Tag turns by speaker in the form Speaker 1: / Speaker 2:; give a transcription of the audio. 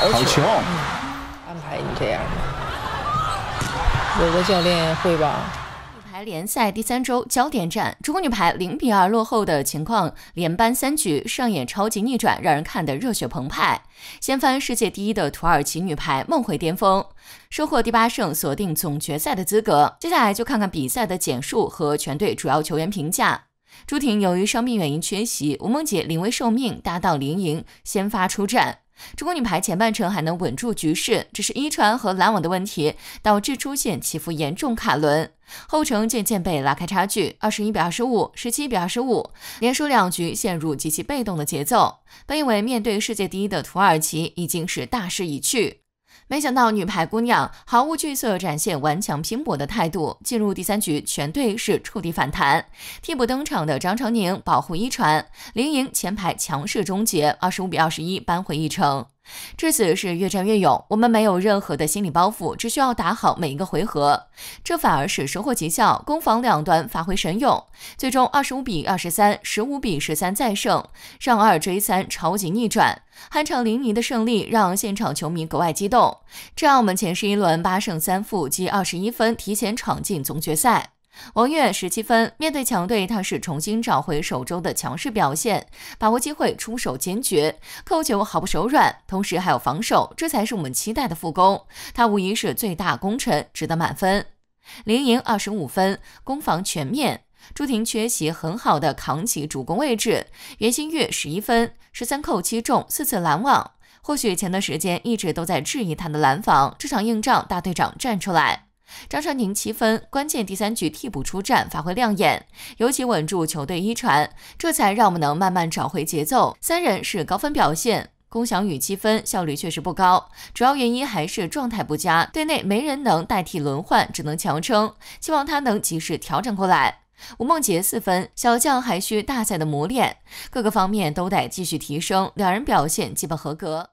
Speaker 1: 好球，安
Speaker 2: 排你这样的，有的教练会吧。女排联赛第三周焦点战，中国女排零比二落后的情况，连扳三局上演超级逆转，让人看得热血澎湃，掀翻世界第一的土耳其女排，梦回巅峰，收获第八胜，锁定总决赛的资格。接下来就看看比赛的简述和全队主要球员评价。朱婷由于伤病原因缺席，吴梦洁临危受命搭档林莹先发出战。中国女排前半程还能稳住局势，只是一传和拦网的问题导致出现起伏严重卡轮，后程渐渐被拉开差距，二十一比二十五，十七比二十五，连输两局陷入极其被动的节奏。本以为面对世界第一的土耳其已经是大势已去。没想到女排姑娘毫无惧色，展现顽强拼搏的态度。进入第三局，全队是触底反弹。替补登场的张常宁保护一传，林莹前排强势终结，二十五比二十一扳回一城。至此是越战越勇，我们没有任何的心理包袱，只需要打好每一个回合，这反而是收获极效，攻防两端发挥神勇，最终二十五比二十三，十五比十三再胜，让二追三超级逆转，酣畅淋漓的胜利让现场球迷格外激动，这让我们前十一轮八胜三负积二十一分，提前闯进总决赛。王玥十七分，面对强队，他是重新找回首周的强势表现，把握机会，出手坚决，扣球毫不手软，同时还有防守，这才是我们期待的复工。他无疑是最大功臣，值得满分。林莹二十五分，攻防全面。朱婷缺席，很好的扛起主攻位置。袁心玥十一分，十三扣七中，四次拦网。或许前段时间一直都在质疑他的拦防，这场硬仗大队长站出来。张常宁七分，关键第三局替补出战，发挥亮眼，尤其稳住球队一传，这才让我们能慢慢找回节奏。三人是高分表现，龚翔宇七分，效率确实不高，主要原因还是状态不佳，队内没人能代替轮换，只能强撑，希望他能及时调整过来。吴梦洁四分，小将还需大赛的磨练，各个方面都得继续提升，两人表现基本合格。